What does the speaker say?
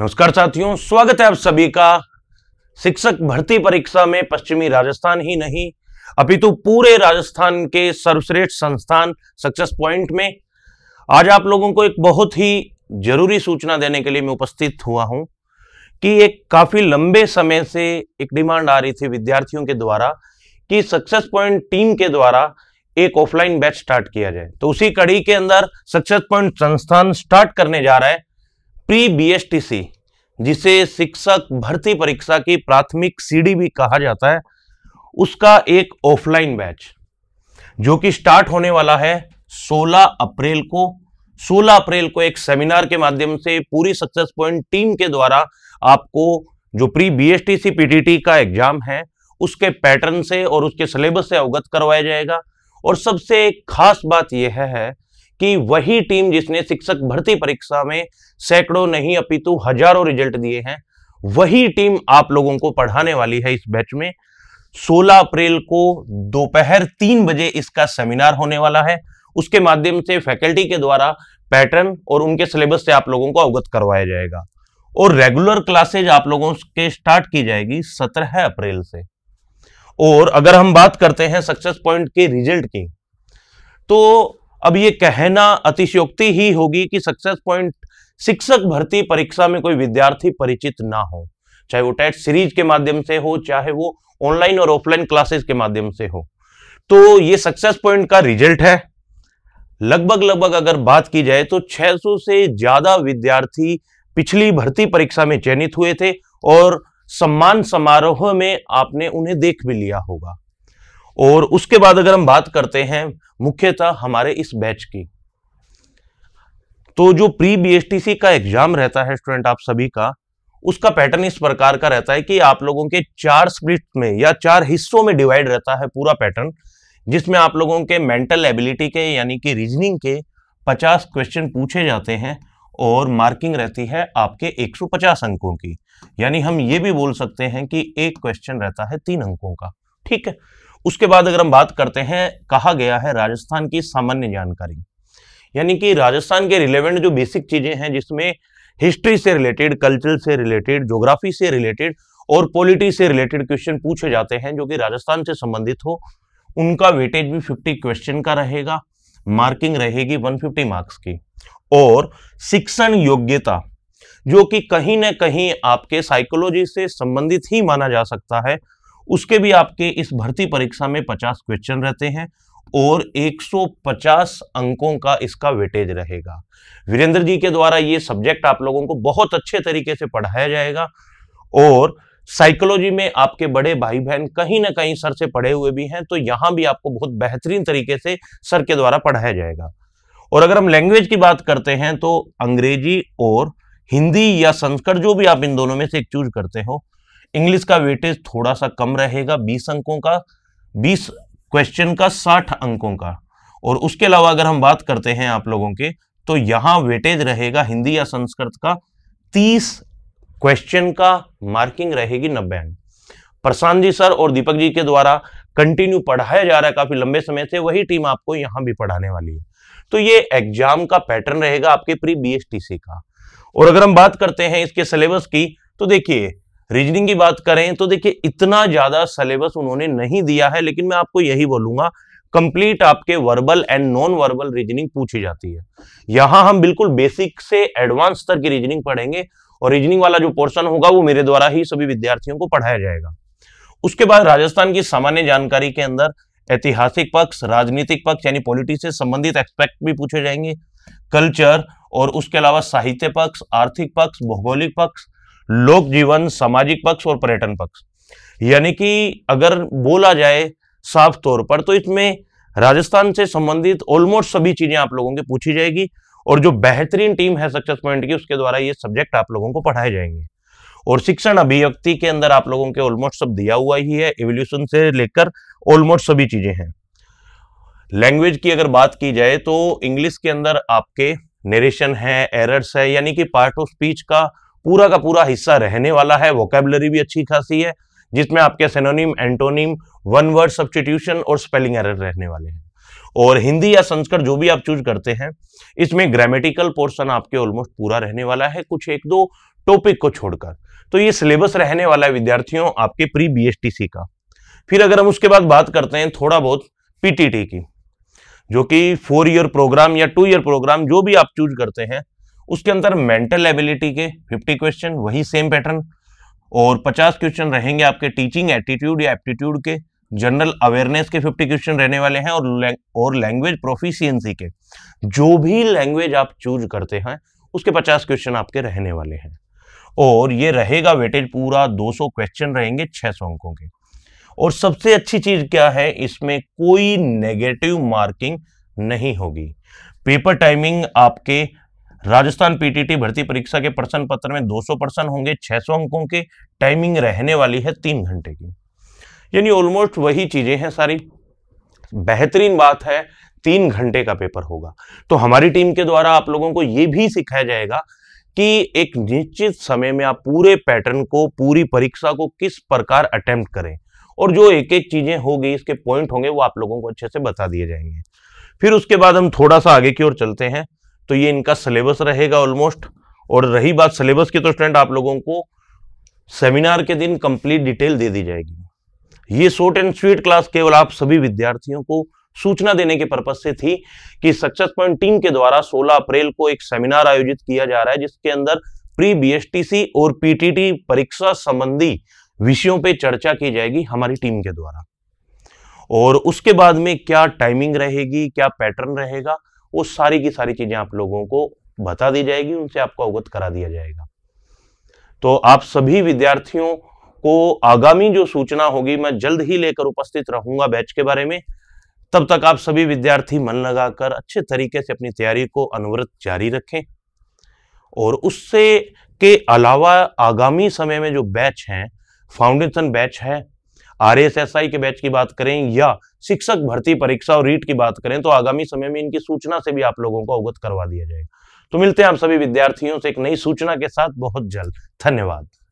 नमस्कार साथियों स्वागत है आप सभी का शिक्षक भर्ती परीक्षा में पश्चिमी राजस्थान ही नहीं अपितु पूरे राजस्थान के सर्वश्रेष्ठ संस्थान सक्सेस पॉइंट में आज आप लोगों को एक बहुत ही जरूरी सूचना देने के लिए मैं उपस्थित हुआ हूं कि एक काफी लंबे समय से एक डिमांड आ रही थी विद्यार्थियों के द्वारा कि सक्सेस पॉइंट टीम के द्वारा एक ऑफलाइन बैच स्टार्ट किया जाए तो उसी कड़ी के अंदर सक्सेस पॉइंट संस्थान स्टार्ट करने जा रहा है प्री बीएसटीसी जिसे शिक्षक भर्ती परीक्षा की प्राथमिक सीडी भी कहा जाता है उसका एक ऑफलाइन बैच जो कि स्टार्ट होने वाला है 16 अप्रैल को 16 अप्रैल को एक सेमिनार के माध्यम से पूरी सक्सेस पॉइंट टीम के द्वारा आपको जो प्री बीएसटीसी पीटीटी का एग्जाम है उसके पैटर्न से और उसके सिलेबस से अवगत करवाया जाएगा और सबसे खास बात यह है, है कि वही टीम जिसने शिक्षक भर्ती परीक्षा में सैकड़ों नहीं अपितु हजारों रिजल्ट दिए हैं वही टीम आप लोगों को पढ़ाने वाली है इस बैच में 16 अप्रैल को दोपहर तीन बजे इसका सेमिनार होने वाला है उसके माध्यम से फैकल्टी के द्वारा पैटर्न और उनके सिलेबस से आप लोगों को अवगत करवाया जाएगा और रेगुलर क्लासेज आप लोगों के स्टार्ट की जाएगी सत्रह अप्रैल से और अगर हम बात करते हैं सक्सेस पॉइंट के रिजल्ट की तो अब ये कहना अतिशयोक्ति ही होगी कि सक्सेस पॉइंट शिक्षक भर्ती परीक्षा में कोई विद्यार्थी परिचित ना हो चाहे वो टेट सीरीज के माध्यम से हो चाहे वो ऑनलाइन और ऑफलाइन क्लासेस के माध्यम से हो तो ये सक्सेस पॉइंट का रिजल्ट है लगभग लगभग अगर बात की जाए तो 600 से ज्यादा विद्यार्थी पिछली भर्ती परीक्षा में चयनित हुए थे और सम्मान समारोह में आपने उन्हें देख भी लिया होगा और उसके बाद अगर हम बात करते हैं मुख्यतः हमारे इस बैच की तो जो प्री बीएसटीसी का एग्जाम रहता है स्टूडेंट आप सभी का उसका पैटर्न इस प्रकार का रहता है कि आप लोगों के चार स्प्लिट में या चार हिस्सों में डिवाइड रहता है पूरा पैटर्न जिसमें आप लोगों के मेंटल एबिलिटी के यानी कि रीजनिंग के 50 क्वेश्चन पूछे जाते हैं और मार्किंग रहती है आपके 150 अंकों की यानी हम ये भी बोल सकते हैं कि एक क्वेश्चन रहता है तीन अंकों का ठीक है उसके बाद अगर हम बात करते हैं कहा गया है राजस्थान की सामान्य जानकारी यानी कि राजस्थान के रिलेवेंट जो बेसिक चीजें हैं जिसमें हिस्ट्री से रिलेटेड कल्चर से रिलेटेड ज्योग्राफी से रिलेटेड और पॉलिटी से रिलेटेड क्वेश्चन पूछे जाते हैं जो कि राजस्थान से संबंधित हो उनका वेटेज भी फिफ्टी क्वेश्चन का रहेगा मार्किंग रहेगी वन मार्क्स की और शिक्षण योग्यता जो कि कहीं ना कहीं आपके साइकोलॉजी से संबंधित ही माना जा सकता है उसके भी आपके इस भर्ती परीक्षा में 50 क्वेश्चन रहते हैं और 150 अंकों का इसका वेटेज रहेगा वीरेंद्र जी के द्वारा ये सब्जेक्ट आप लोगों को बहुत अच्छे तरीके से पढ़ाया जाएगा और साइकोलॉजी में आपके बड़े भाई बहन कहीं ना कहीं सर से पढ़े हुए भी हैं तो यहां भी आपको बहुत बेहतरीन तरीके से सर के द्वारा पढ़ाया जाएगा और अगर हम लैंग्वेज की बात करते हैं तो अंग्रेजी और हिंदी या संस्कृत जो भी आप इन दोनों में से एक चूज करते हो इंग्लिश का वेटेज थोड़ा सा कम रहेगा बीस अंकों का बीस क्वेश्चन का साठ अंकों का और उसके अलावा अगर हम बात करते हैं आप लोगों के तो यहां वेटेज रहेगा हिंदी या संस्कृत का तीस क्वेश्चन का मार्किंग रहेगी नब्बे अंक प्रशांत जी सर और दीपक जी के द्वारा कंटिन्यू पढ़ाया जा रहा है काफी लंबे समय से वही टीम आपको यहां भी पढ़ाने वाली है तो ये एग्जाम का पैटर्न रहेगा आपके प्री बी का और अगर हम बात करते हैं इसके सिलेबस की तो देखिए रीजनिंग की बात करें तो देखिए इतना ज्यादा सिलेबस उन्होंने नहीं दिया है लेकिन मैं आपको यही बोलूंगा कंप्लीट आपके verbal and non verbal reasoning पूछी जाती है यहां हम बिल्कुल बेसिक से एडवांस स्तर की रीजनिंग पढ़ेंगे और रीजनिंग वाला जो पोर्शन होगा वो मेरे द्वारा ही सभी विद्यार्थियों को पढ़ाया जाएगा उसके बाद राजस्थान की सामान्य जानकारी के अंदर ऐतिहासिक पक्ष राजनीतिक पक्ष यानी पॉलिटिक्स से संबंधित एक्सपेक्ट भी पूछे जाएंगे कल्चर और उसके अलावा साहित्य पक्ष आर्थिक पक्ष भौगोलिक पक्ष लोक जीवन सामाजिक पक्ष और पर्यटन पक्ष यानी कि अगर बोला जाए साफ तौर पर तो इसमें राजस्थान से संबंधित ऑलमोस्ट सभी चीजें आप लोगों के पूछी जाएगी और जो बेहतरीन टीम है सक्सेस पॉइंट की उसके द्वारा ये सब्जेक्ट आप लोगों को पढ़ाए जाएंगे और शिक्षण अभिव्यक्ति के अंदर आप लोगों के ऑलमोस्ट सब दिया हुआ ही है एवोल्यूशन से लेकर ऑलमोस्ट सभी चीजें हैं लैंग्वेज की अगर बात की जाए तो इंग्लिश के अंदर आपके नरेशन है एरर्स है यानी कि पार्ट ऑफ स्पीच का पूरा का पूरा हिस्सा रहने वाला है वोकेबलरी भी अच्छी खासी है जिसमें आपके synonym antonym one word substitution और स्पेलिंग एरर रहने वाले हैं और हिंदी या संस्कृत जो भी आप चूज करते हैं इसमें ग्रामेटिकल पोर्शन आपके ऑलमोस्ट पूरा रहने वाला है कुछ एक दो टॉपिक को छोड़कर तो ये सिलेबस रहने वाला है विद्यार्थियों आपके प्री बी का फिर अगर हम उसके बाद बात करते हैं थोड़ा बहुत पीटीटी की जो कि फोर ईयर प्रोग्राम या टू ईयर प्रोग्राम जो भी आप चूज करते हैं उसके अंदर मेंटल एबिलिटी के 50 क्वेश्चन वही सेम पैटर्न और 50 क्वेश्चन रहेंगे आपके टीचिंग एटीट्यूड या एप्टीट्यूड के जनरल अवेयरनेस के 50 क्वेश्चन रहने वाले हैं और लैंग्वेज प्रोफिशियंसी के जो भी लैंग्वेज आप चूज करते हैं उसके 50 क्वेश्चन आपके रहने वाले हैं और ये रहेगा वेटेज पूरा 200 क्वेश्चन रहेंगे 600 अंकों के और सबसे अच्छी चीज क्या है इसमें कोई नेगेटिव मार्किंग नहीं होगी पेपर टाइमिंग आपके राजस्थान पीटीटी भर्ती परीक्षा के प्रश्न पत्र में 200 प्रश्न होंगे 600 अंकों के टाइमिंग रहने वाली है तीन घंटे की यानी ऑलमोस्ट वही चीजें हैं सारी बेहतरीन बात है तीन घंटे का पेपर होगा तो हमारी टीम के द्वारा आप लोगों को यह भी सिखाया जाएगा कि एक निश्चित समय में आप पूरे पैटर्न को पूरी परीक्षा को किस प्रकार अटेम्प्ट करें और जो एक एक चीजें होगी इसके पॉइंट होंगे वो आप लोगों को अच्छे से बता दिए जाएंगे फिर उसके बाद हम थोड़ा सा आगे की ओर चलते हैं तो ये इनका सिलेबस रहेगा ऑलमोस्ट और रही बात सिलेबस की तो स्टूडेंट आप लोगों को सेमिनार के दिन कंप्लीट डिटेल दे दी जाएगी ये शॉर्ट एंड स्वीट क्लास केवल आप सभी विद्यार्थियों को सूचना देने के पर्पज से थी कि सक्सेस पॉइंट टीम के द्वारा 16 अप्रैल को एक सेमिनार आयोजित किया जा रहा है जिसके अंदर प्री बीएसटीसी और पीटीटी परीक्षा संबंधी विषयों पे चर्चा की जाएगी हमारी टीम के द्वारा और उसके बाद में क्या टाइमिंग रहेगी क्या पैटर्न रहेगा वो सारी की सारी चीज़ें आप लोगों को बता दी जाएगी उनसे आपको अवगत करा दिया जाएगा तो आप सभी विद्यार्थियों को आगामी जो सूचना होगी मैं जल्द ही लेकर उपस्थित रहूंगा बैच के बारे में तब तक आप सभी विद्यार्थी मन लगाकर अच्छे तरीके से अपनी तैयारी को अनवरत जारी रखें और उससे के अलावा आगामी समय में जो बैच हैं फाउंडेशन बैच है आई के बैच की बात करें या शिक्षक भर्ती परीक्षा और रीट की बात करें तो आगामी समय में इनकी सूचना से भी आप लोगों को अवगत करवा दिया जाएगा तो मिलते हैं आप सभी विद्यार्थियों से एक नई सूचना के साथ बहुत जल्द धन्यवाद